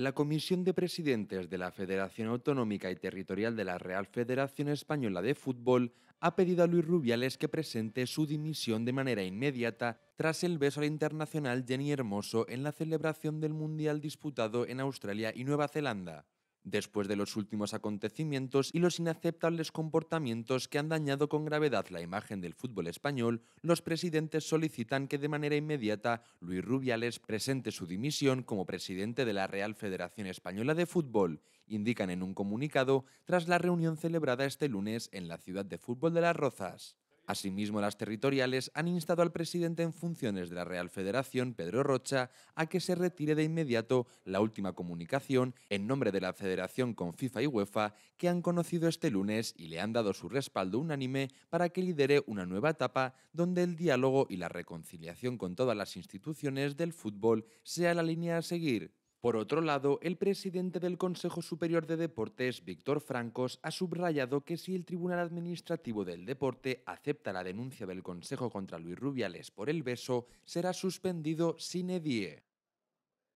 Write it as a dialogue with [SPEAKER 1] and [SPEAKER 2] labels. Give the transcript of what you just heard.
[SPEAKER 1] La Comisión de Presidentes de la Federación Autonómica y Territorial de la Real Federación Española de Fútbol ha pedido a Luis Rubiales que presente su dimisión de manera inmediata tras el beso al internacional Jenny Hermoso en la celebración del Mundial disputado en Australia y Nueva Zelanda después de los últimos acontecimientos y los inaceptables comportamientos que han dañado con gravedad la imagen del fútbol español, los presidentes solicitan que de manera inmediata Luis Rubiales presente su dimisión como presidente de la Real Federación Española de Fútbol, indican en un comunicado tras la reunión celebrada este lunes en la ciudad de fútbol de Las Rozas. Asimismo, las territoriales han instado al presidente en funciones de la Real Federación, Pedro Rocha, a que se retire de inmediato la última comunicación en nombre de la Federación con FIFA y UEFA que han conocido este lunes y le han dado su respaldo unánime para que lidere una nueva etapa donde el diálogo y la reconciliación con todas las instituciones del fútbol sea la línea a seguir. Por otro lado, el presidente del Consejo Superior de Deportes, Víctor Francos, ha subrayado que si el Tribunal Administrativo del Deporte acepta la denuncia del Consejo contra Luis Rubiales por el beso, será suspendido sin edie.